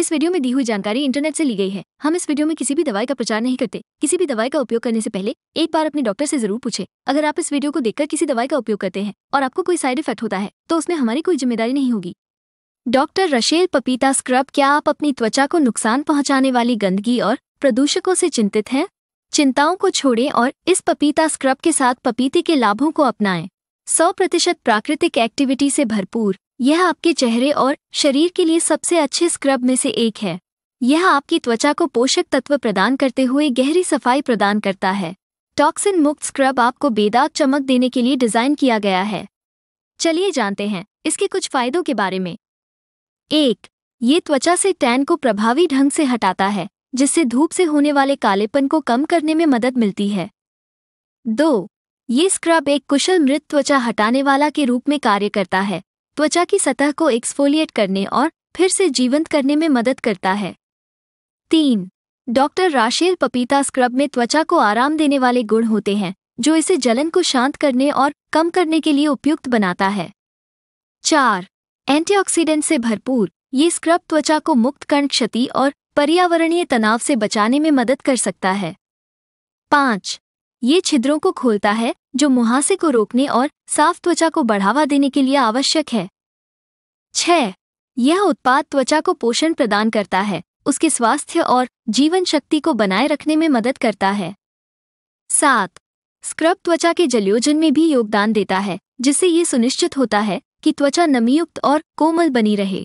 इस वीडियो में दी हुई जानकारी इंटरनेट से ली गई है हम इस वीडियो में किसी भी दवाई का प्रचार नहीं करते किसी भी दवाई का उपयोग करने से पहले एक बार अपने डॉक्टर से जरूर पूछे अगर आप इस वीडियो को देखकर किसी दवाई का उपयोग करते हैं और आपको कोई साइड इफेक्ट होता है तो उसमें हमारी कोई जिम्मेदारी नहीं होगी डॉक्टर रशेल पपीता स्क्रब क्या आप अपनी त्वचा को नुकसान पहुँचाने वाली गंदगी और प्रदूषकों से चिंतित हैं चिंताओं को छोड़े और इस पपीता स्क्रब के साथ पपीते के लाभों को अपनाएं सौ प्रतिशत प्राकृतिक एक्टिविटी से भरपूर यह आपके चेहरे और शरीर के लिए सबसे अच्छे स्क्रब में से एक है यह आपकी त्वचा को पोषक तत्व प्रदान करते हुए गहरी सफाई प्रदान करता है टॉक्सिन मुक्त स्क्रब आपको बेदाग चमक देने के लिए डिज़ाइन किया गया है चलिए जानते हैं इसके कुछ फायदों के बारे में एक ये त्वचा से टैन को प्रभावी ढंग से हटाता है जिससे धूप से होने वाले कालेपन को कम करने में मदद मिलती है दो ये स्क्रब एक कुशल मृत त्वचा हटाने वाला के रूप में कार्य करता है त्वचा की सतह को एक्सफोलिएट करने और फिर से जीवंत करने में मदद करता है तीन डॉक्टर राशेल पपीता स्क्रब में त्वचा को आराम देने वाले गुण होते हैं जो इसे जलन को शांत करने और कम करने के लिए उपयुक्त बनाता है चार एंटीऑक्सीडेंट से भरपूर ये स्क्रब त्वचा को मुक्त कण क्षति और पर्यावरणीय तनाव से बचाने में मदद कर सकता है पाँच ये छिद्रों को खोलता है जो मुहासे को रोकने और साफ त्वचा को बढ़ावा देने के लिए आवश्यक है छह यह उत्पाद त्वचा को पोषण प्रदान करता है उसके स्वास्थ्य और जीवन शक्ति को बनाए रखने में मदद करता है सात स्क्रब त्वचा के जलयोजन में भी योगदान देता है जिससे ये सुनिश्चित होता है कि त्वचा नमीयुक्त और कोमल बनी रहे